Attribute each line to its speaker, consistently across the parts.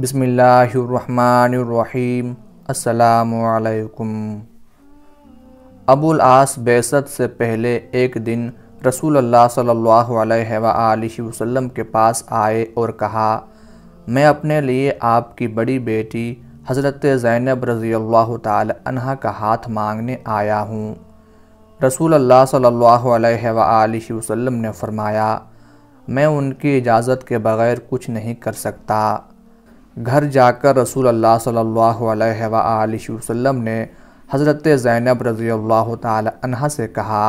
Speaker 1: बिसमीम् अल्लाम अबुल आस बेसत से पहले एक दिन रसूल अल्लाह सल्लल्लाहु अलैहि वसल्लम के पास आए और कहा मैं अपने लिए आपकी बड़ी बेटी हज़रत ज़ैनब रज़ी अल्लाह तहा का हाथ मांगने आया हूँ रसूल अल्लाह सल्लल्लाहु अलैहि वसल्लम ने फ़रमाया मैं उनकी इजाज़त के बग़ैर कुछ नहीं कर सकता घर जाकर रसूल अल्लाह सल्लल्लाहु अलैहि वसल्लम ने हज़रत ज़ैनब रज़ी अल्लाह तहा से कहा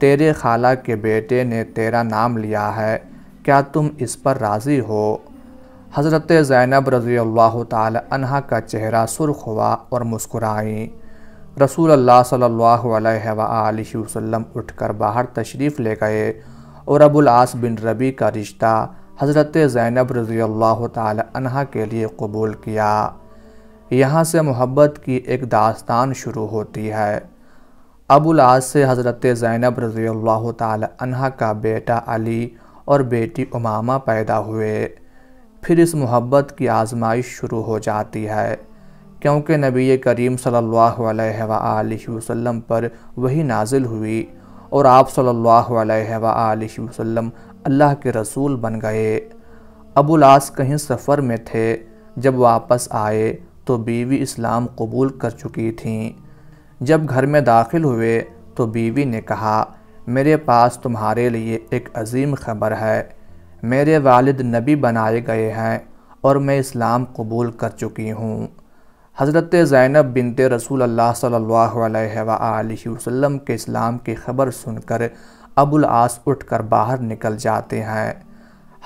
Speaker 1: तेरे खाला के बेटे ने तेरा नाम लिया है क्या तुम इस पर राज़ी हो हज़रत ज़ैनब रज़ी अल्लाह का चेहरा सुर्ख हुआ और मुस्कुराई रसूल अल्लाह सल्लल्लाहु अलैहि वसल्लम उठकर बाहर तशरीफ़ ले गए और अबुल आस बिन रबी का रिश्ता हज़रत ज़ैनब रज़ी अल्लाह के लिए कबूल किया यहाँ से मोहब्बत की एक दास्तान शुरू होती है अबुल आज से हज़रत ज़ैनब रज़ी अल्लाह का बेटा अली और बेटी उमामा पैदा हुए फिर इस मोहब्बत की आजमाइश शुरू हो जाती है क्योंकि नबी करीम सल्लल्लाहु अलैहि वसल्लम पर वही नाजिल हुई और आप सल्लल्लाहु अलैहि वसल्लम अल्लाह के रसूल बन गए आस कहीं सफ़र में थे जब वापस आए तो बीवी इस्लाम कबूल कर चुकी थी जब घर में दाखिल हुए तो बीवी ने कहा मेरे पास तुम्हारे लिए एक अजीम खबर है मेरे वालिद नबी बनाए गए हैं और मैं इस्लाम कबूल कर चुकी हूँ हज़रत ज़ैनब बिनते रसूल अल्लाह सल्लल्लाहु अलैहि वसल्लम के इस्लाम की खबर सुनकर अबुल आस उठ कर बाहर निकल जाते हैं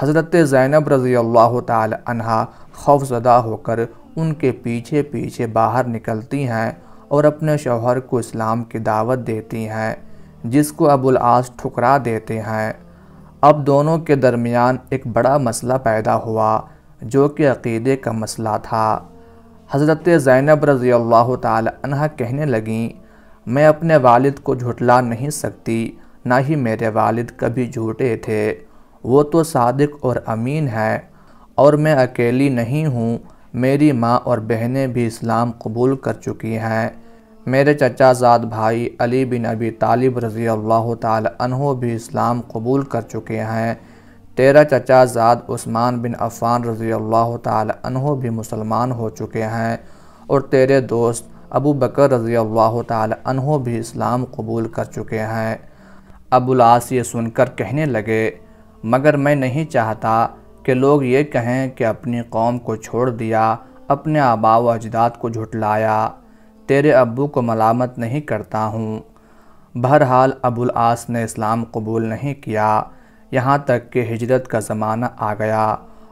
Speaker 1: हज़रत ज़ैनब रज़ी अल्लाह तहा खौफजदा होकर उनके पीछे पीछे बाहर निकलती हैं और अपने शौहर को इस्लाम की दावत देती हैं जिसको अबुल आस ठुकरा देते हैं अब दोनों के दरमियान एक बड़ा मसला पैदा हुआ जो कि अकीदे का मसला था हज़रत ज़ैनब रज़ी अल्लाह तहा कहने लगीं मैं अपने वालिद को झुटला नहीं सकती ना ही मेरे वालिद कभी झूठे थे वो तो सादिक और अमीन है और मैं अकेली नहीं हूँ मेरी माँ और बहनें भी इस्लाम कबूल कर चुकी हैं मेरे चचाजाद भाई अली बिन अबी तालिब रज़ी अल्लाह तहों भी इस्लाम कबूल कर चुके हैं तेरा चचाजाद उस्मान बिन अफ़ान रज़ी अल्लाह तहों भी मुसलमान हो चुके हैं और तेरे दोस्त अबू बकर रज़ी अल्लाह तहो भी इस्लाम कबूल कर चुके हैं अबुलास ये सुनकर कहने लगे मगर मैं नहीं चाहता कि लोग ये कहें कि अपनी कौम को छोड़ दिया अपने आबाव अजदाद को झुटलाया तेरे अबू को मलामत नहीं करता हूँ बहरहाल अबुल आस ने इस्लाम कबूल नहीं किया यहाँ तक कि हिजरत का ज़माना आ गया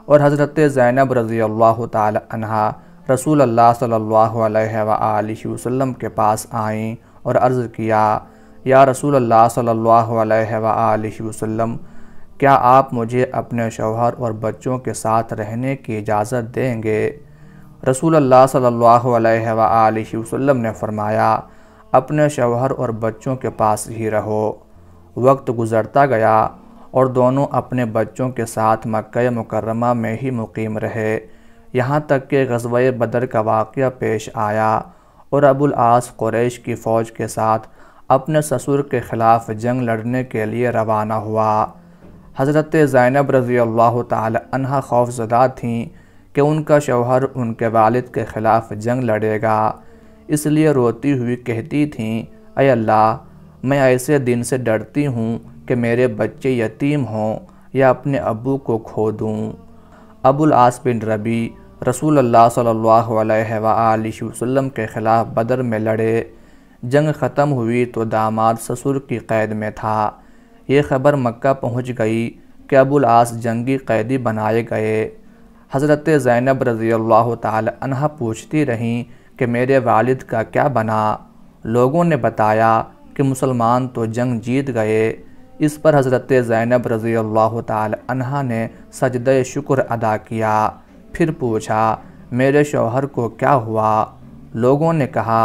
Speaker 1: और हज़रत ज़ैनब रज़ी अल्लाह तहा रसूल अल्लाह सल्लल्लाहु अलैहि वसल्लम के पास आईं और अर्ज़ किया या रसूल अल्लाह वसल्लम क्या आप मुझे अपने शौहर और बच्चों के साथ रहने की इजाज़त देंगे रसूल अल्लाह सल्लल्लाहु वसल्लम ने फरमाया अपने शौहर और बच्चों के पास ही रहो वक्त गुज़रता गया और दोनों अपने बच्चों के साथ मक्का मुकरमा में ही मुकीम रहे यहाँ तक कि गजब बदर का वाक़ पेश आया और अबुल आस क़ुरैश की फ़ौज के साथ अपने ससुर के ख़िलाफ़ जंग लड़ने के लिए रवाना हुआ हज़रत ज़ैनब रज़ी अल्लाह तहा खौफजदा थीं कि उनका शौहर उनके वालिद के ख़िलाफ़ जंग लड़ेगा इसलिए रोती हुई कहती थीं अय अल्लाह मैं ऐसे दिन से डरती हूँ कि मेरे बच्चे यतीम हों या अपने अबू को खो दूँ अबुल आस बिन रबी रसूल अल्लाह सल्लल्लाहु अलैहि वसल्लम के ख़िलाफ़ बदर में लड़े जंग ख़त्म हुई तो दामाद ससुर की कैद में था ये खबर मक्का पहुंच गई कि अबुल आस जंगी कैदी बनाए गए हज़रत ज़ैनब रज़ी अल्लाह तह पूछती रहीं कि मेरे वालिद का क्या बना लोगों ने बताया कि मुसलमान तो जंग जीत गए इस पर हज़रत ज़ैनब रज़ी अल्लाह ने सजद शुक्र अदा किया फिर पूछा मेरे शौहर को क्या हुआ लोगों ने कहा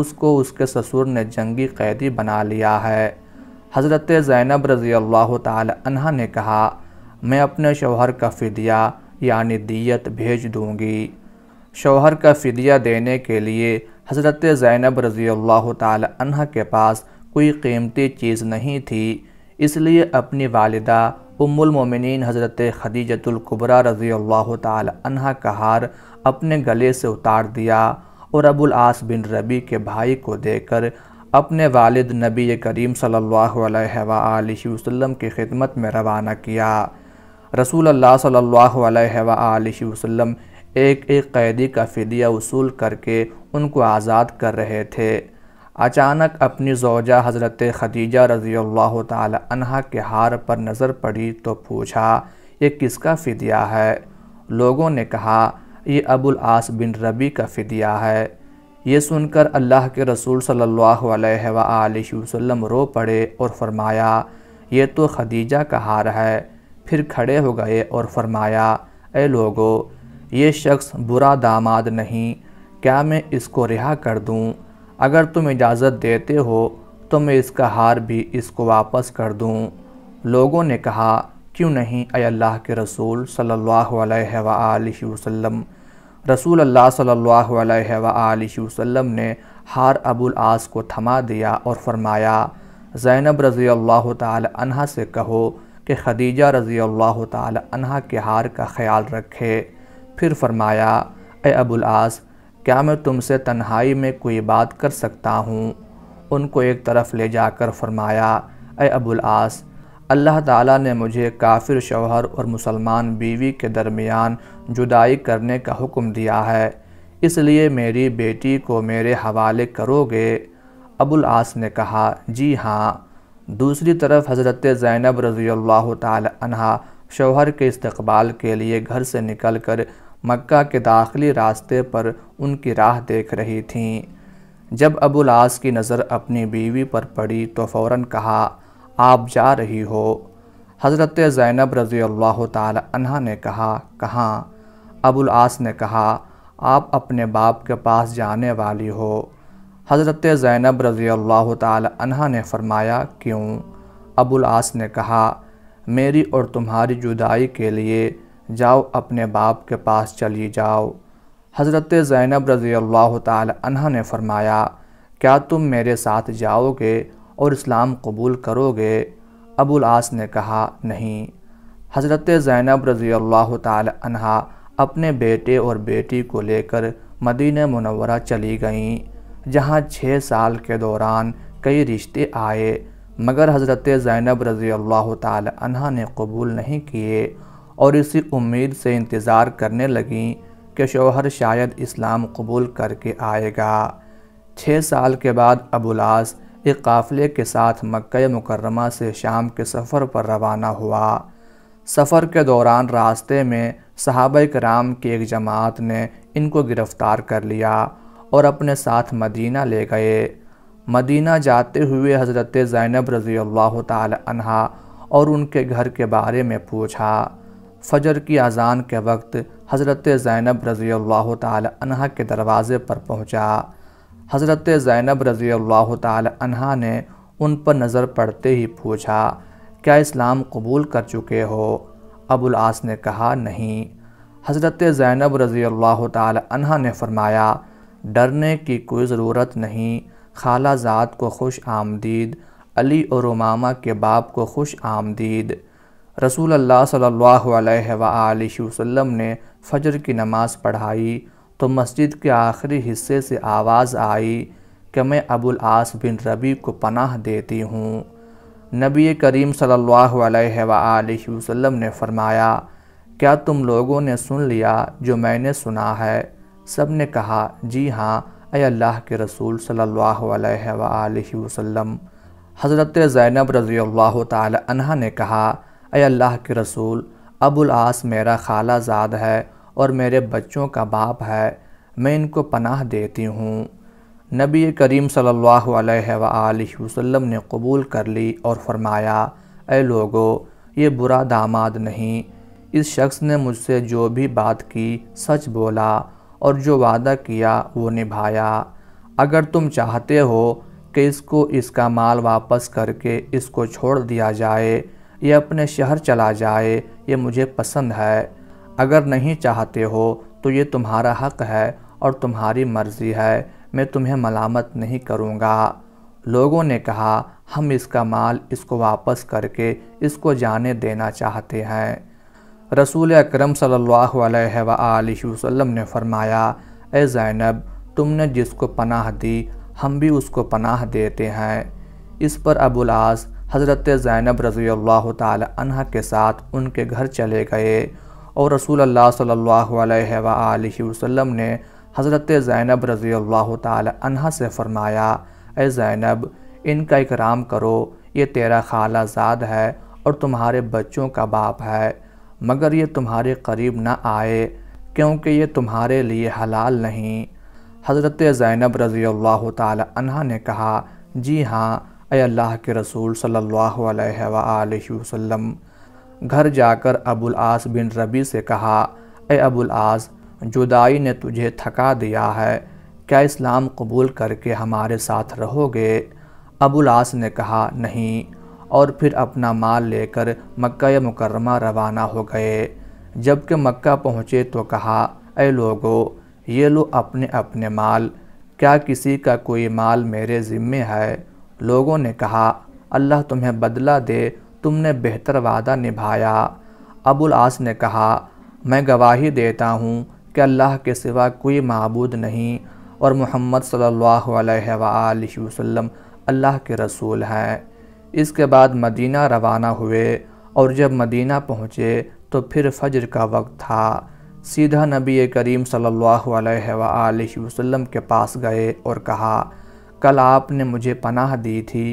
Speaker 1: उसको उसके ससुर ने जंगी कैदी बना लिया है हज़रत ज़ैनब रज़ी अल्लाह तहा ने कहा मैं अपने शोहर का फ़िदिया यानी दियत भेज दूँगी शोहर का फ़िदिया देने के लिए हज़रत ज़ैनब रज़ी अल्लाह तह के पास कोई कीमती चीज़ नहीं थी इसलिए अपनी वालदा उमुलमिन हज़रत खदीजतुल्कुबरा रज़ी अल्लाह तहा का हार अपने गले से उतार दिया और अबुल आस बिन रबी के भाई को देकर अपने वालिद नबी करीम सल्ला अलैहि की खिदमत में रवाना किया रसूल अल्लाह वसम एक एक कैदी का फ़िदिया वसूल करके उनको आज़ाद कर रहे थे अचानक अपनी जोजा हज़रत खदीजा रज़ी अल्लाह तहा के हार पर नज़र पड़ी तो पूछा ये किसका फ़िदिया है लोगों ने कहा ये अबुल आस बिन रबी का फ़दिया है ये सुनकर अल्लाह के रसूल सल्लल्लाहु अलैहि वसल्लम रो पड़े और फरमाया ये तो खदीजा का हार है फिर खड़े हो गए और फरमाया ए लोगो ये शख्स बुरा दामाद नहीं क्या मैं इसको रिहा कर दूँ अगर तुम इजाज़त देते हो तो मैं इसका हार भी इसको वापस कर दूँ लोगों ने कहा क्यों नहीं अल्लाह के रसूल सल्लल्लाहु अलैहि वसल्लम रसूल अल्लाह सल्लल्लाहु अलैहि वसल्लम ने हार अबुल आस को थमा दिया और फरमाया ज़ैनब रज़ी अल्लाह तहा से कहो कि खदीजा रज़ी अल्लाह तहा के हार का ख्याल रखे फिर फरमाया ए अबुल आस क्या मैं तुमसे तन्हाई में कोई बात कर सकता हूँ उनको एक तरफ ले जाकर फरमाया ए अबुल आस अल्लाह ताला ने मुझे काफिर शौहर और मुसलमान बीवी के दरमियान जुदाई करने का हुक्म दिया है इसलिए मेरी बेटी को मेरे हवाले करोगे अबुल आस ने कहा जी हाँ दूसरी तरफ हज़रत ज़ैनब रज़ी अल्लाह तहा शौहर के इस्तबाल के लिए घर से निकल कर मक्का के दाखिली रास्ते पर उनकी राह देख रही थीं जब अबुल आस की नज़र अपनी बीवी पर पड़ी तो फ़ौर कहा आप जा रही हो हज़रत ज़ैनब रज़ी अल्लाह तह ने कहा कहाँ अबुल आस ने कहा आप अपने बाप के पास जाने वाली हो हज़रत ज़ैनब रज़ी अल्लाह तह ने फरमाया क्यों अबुल आस ने कहा मेरी और तुम्हारी जुदाई के लिए जाओ अपने बाप के पास चली जाओ हज़रत ज़ैनब रज़ी अल्लाह तह ने फरमाया क्या तुम मेरे साथ जाओगे और इस्लाम कबूल करोगे अबुल आस ने कहा नहीं हज़रत ज़ैनब रज़ी अल्लाह तहा अपने बेटे और बेटी को लेकर मदीन मनवरा चली गईं जहां छः साल के दौरान कई रिश्ते आए मगर हज़रत ज़ैनब रज़ी अल्लाह तहा ने कबूल नहीं किए और इसी उम्मीद से इंतज़ार करने लगीं कि शोहर शायद इस्लाम कबूल करके आएगा छः साल के बाद अबुलास एक काफ़िले के साथ मक्का मुकरमा से शाम के सफ़र पर रवाना हुआ सफ़र के दौरान रास्ते में सहाब कराम की एक जमात ने इनको गिरफ़्तार कर लिया और अपने साथ मदीना ले गए मदीना जाते हुए हज़रत ज़ैनब रज़ी अल्लाह तहा और उनके घर के बारे में पूछा फजर की अजान के वक्त हज़रत ज़ैनब रज़ी अल्लाह तहा के दरवाज़े पर पहुँचा हज़रत ज़ैनब रज़ी अल्लाह तहा ने उन पर नज़र पड़ते ही पूछा क्या इस्लाम कबूल कर चुके हो अबुल आस ने कहा नहीं हज़रत ज़ैनब रज़ी अल्लाह तहा ने फ़रमाया डरने की कोई ज़रूरत नहीं खाला ज़ात को खुश आमदीद अली और उमामा के बाप को खुश आमदीद रसूल अल्लाह सल्लल्लाहु अलैहि वसल्लम ने फजर की नमाज़ पढ़ाई तो मस्जिद के आखिरी हिस्से से आवाज़ आई कि मैं अबुल आस बिन रबी को पनाह देती हूँ नबी करीम सल्लल्लाहु अलैहि वसल्लम ने फरमाया क्या तुम लोगों ने सुन लिया जो मैंने सुना है सब ने कहा जी हाँ अल्लाह के रसूल सल्लल्लाहु अलैहि वसल्लम हज़रत ज़ैनब रज़ी अल्लाह तहा ने कहा अल्लाह के रसूल अबुल आस मेरा खाला जाद है और मेरे बच्चों का बाप है मैं इनको पनाह देती हूँ नबी करीम सल्लल्लाहु अलैहि वसल्लम ने कबूल कर ली और फरमाया ए लोगो ये बुरा दामाद नहीं इस शख्स ने मुझसे जो भी बात की सच बोला और जो वादा किया वो निभाया अगर तुम चाहते हो कि इसको इसका माल वापस करके इसको छोड़ दिया जाए या अपने शहर चला जाए ये मुझे पसंद है अगर नहीं चाहते हो तो ये तुम्हारा हक है और तुम्हारी मर्ज़ी है मैं तुम्हें मलामत नहीं करूँगा लोगों ने कहा हम इसका माल इसको वापस करके इसको जाने देना चाहते हैं रसूल अक्रम सल्लल्लाहु ने फरमाया ए ज़ैनब तुमने जिसको पनाह दी हम भी उसको पनाह देते हैं इस पर अबुलास हज़रत ज़ैनब रज़ी अल्लाह तह के साथ उनके घर चले गए और रसूल अल्लाह सल्लल्लाहु अलैहि वसल्लम ने हज़रत ज़ैनब रज़ी अल्लाह तहा से फ़रमाया ए ज़ैनब इनका इकराम करो ये तेरा खाला जाद है और तुम्हारे बच्चों का बाप है मगर ये तुम्हारे करीब ना आए क्योंकि ये तुम्हारे लिए हलाल नहीं हज़रत ज़ैनब रज़ी अल्लाह तहा ने कहा जी हाँ अल्लाह के रसूल सल्लल्लाहु अलैहि वसल्लम घर जाकर अबुल आस बिन रबी से कहा ए अबुल आस जुदाई ने तुझे थका दिया है क्या इस्लाम कबूल करके हमारे साथ रहोगे अबुल आस ने कहा नहीं और फिर अपना माल लेकर मक्का मुकरमा रवाना हो गए जबकि मक्का पहुँचे तो कहा ए लोगो ये लो अपने अपने माल क्या किसी का कोई माल मेरे ज़िम्मे है लोगों ने कहा अल्लाह तुम्हें बदला दे तुमने बेहतर वादा निभाया अबुल आस ने कहा मैं गवाही देता हूँ कि अल्लाह के सिवा कोई मबूद नहीं और मोहम्मद सल्लल्लाहु अलैहि वसल्लम अल्लाह के रसूल हैं इसके बाद मदीना रवाना हुए और जब मदीना पहुँचे तो फिर फजर का वक्त था सीधा नबी करीम सल्ला अलैहि वसल्लम के पास गए और कहा कल आपने मुझे पनाह दी थी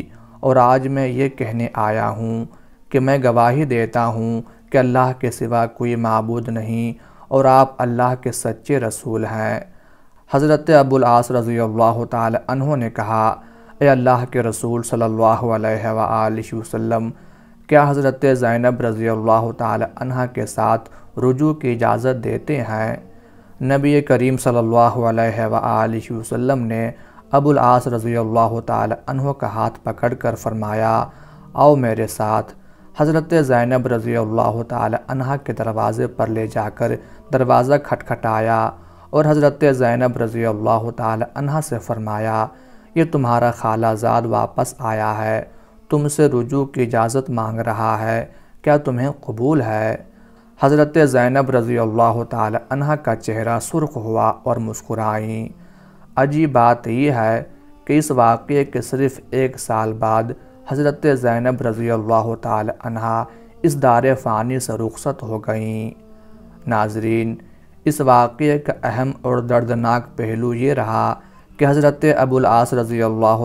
Speaker 1: और आज मैं ये कहने आया हूँ कि मैं गवाही देता हूँ कि अल्लाह के सिवा कोई मबूद नहीं और आप अल्लाह के सच्चे रसूल हैं हज़रत आस रज़ी अल्लाह तहों ने कहा अल्लाह के रसूल सल्ला वसम क्या हज़रत ज़ैनब रज़ी अल्लाह तह के साथ रुजू की इजाज़त देते हैं नबी करीम सल्लल्लाहु वसम ने अबुल आस रज़ी अल्लाह तहों का हाथ पकड़ कर फरमाया आओ मेरे साथ हज़रत ज़ैनब रज़ी तहा के दरवाज़े पर ले जाकर दरवाज़ा खटखटाया और हज़रत ज़ैनब रज़ी अल्लाह तहा से फ़रमाया ये तुम्हारा खालाजाद वापस आया है तुमसे रुजू की इजाज़त मांग रहा है क्या तुम्हें कबूल है हज़रत ज़ैनब रज़ी अल्लाह तहा का चेहरा सुर्ख हुआ और मुस्कुराई अजीब बात यह है कि इस वाक़े के सिर्फ़ एक साल बाद हज़रत ज़ैनब रज़ी अल्लाह तहा इस दार फ़ानी से रुखसत हो गईं नाजरीन इस वाक़े का अहम और दर्दनाक पहलू ये रहा कि हज़रत अबुलआस रज़ी अल्लाह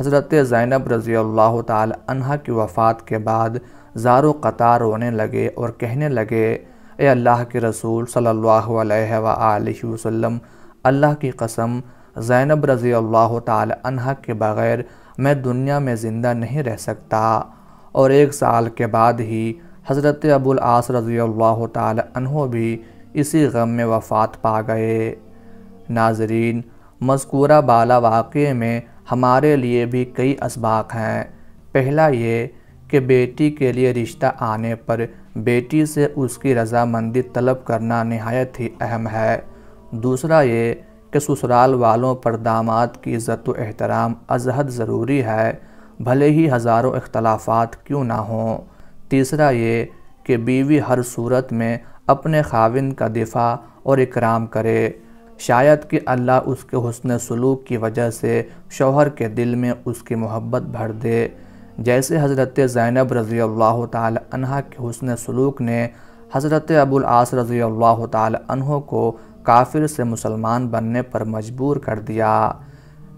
Speaker 1: हज़रत ज़ैनब रज़ी अल्लाह तहा की वफ़ात के बाद ज़ारो कतार रोने लगे और कहने लगे ए अल्लाह के रसूल सल्लल्लाहु अलैहि वसल्लम अल्लाह की कसम ज़ैनब रज़ी अल्लाह तहा के बग़ैर मैं दुनिया में ज़िंदा नहीं रह सकता और एक साल के बाद ही हज़रत अबुल आस रज़ी तहो भी इसी गम में वफ़ात पा गए नाजरीन मस्कूरा बाला वाक़े में हमारे लिए भी कई इसबाक हैं पहला ये कि बेटी के लिए रिश्ता आने पर बेटी से उसकी रजामंदी तलब करना नहायत ही अहम है दूसरा ये कि ससुराल वालों पर दामाद की इज़्ज़त एहतराम अजहद ज़रूरी है भले ही हज़ारों अख्तलाफात क्यों ना हों तीसरा ये कि बीवी हर सूरत में अपने खाविन का दिफा और इकराम करे शायद कि अल्लाह उसके हसन सलूक की वजह से शोहर के दिल में उसकी मोहब्बत भर दे जैसे हज़रत ज़ैनब रज़ी अल्लाह तहा के हसन सलूक ने हज़रत अबुल आस रज़ी अल्लाह तहों को काफिर से मुसलमान बनने पर मजबूर कर दिया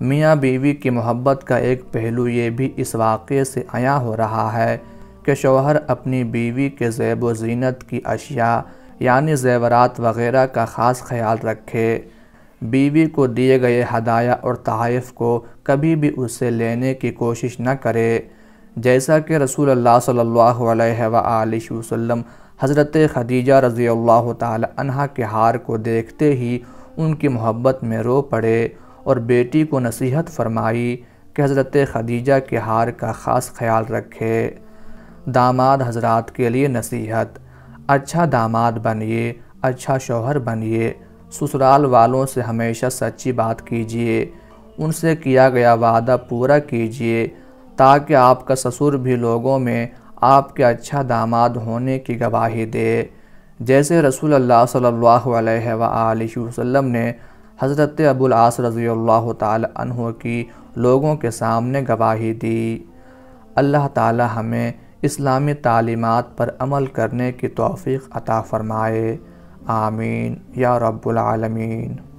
Speaker 1: मियाँ बीवी की मोहब्बत का एक पहलू ये भी इस वाक़े से आया हो रहा है कि शोहर अपनी बीवी के जेब व जीनत की अशिया यानी जेवरात वगैरह का ख़ास ख्याल रखे बीवी को दिए गए हदाया और तहफ़ को कभी भी उससे लेने की कोशिश न करे जैसा कि रसूल अल्लाह सल्लल्लाहु अलैहि वसल्लम हज़रत खदीजा रज़ी अल्लाह तहा के हार को देखते ही उनकी मोहब्बत में रो पड़े और बेटी को नसीहत फरमाई कि हज़रत खदीजा के हार का ख़ास ख्याल रखे दामाद हजरात के लिए नसीहत अच्छा दामाद बनिए अच्छा शोहर बनिए ससुराल वालों से हमेशा सच्ची बात कीजिए उनसे किया गया वादा पूरा कीजिए ताकि आपका ससुर भी लोगों में आपके अच्छा दामाद होने की गवाही दे जैसे रसूल अल्लाह सल्लल्लाहु अलैहि वसल्लम ने हज़रत अबुल आस रज़ी अल्लाह तह की लोगों के सामने गवाही दी अल्लाह ताला हमें इस्लामी तालीमात पर अमल करने की तौफीक अता फ़रमाए आमीन या रब्बुल आलमीन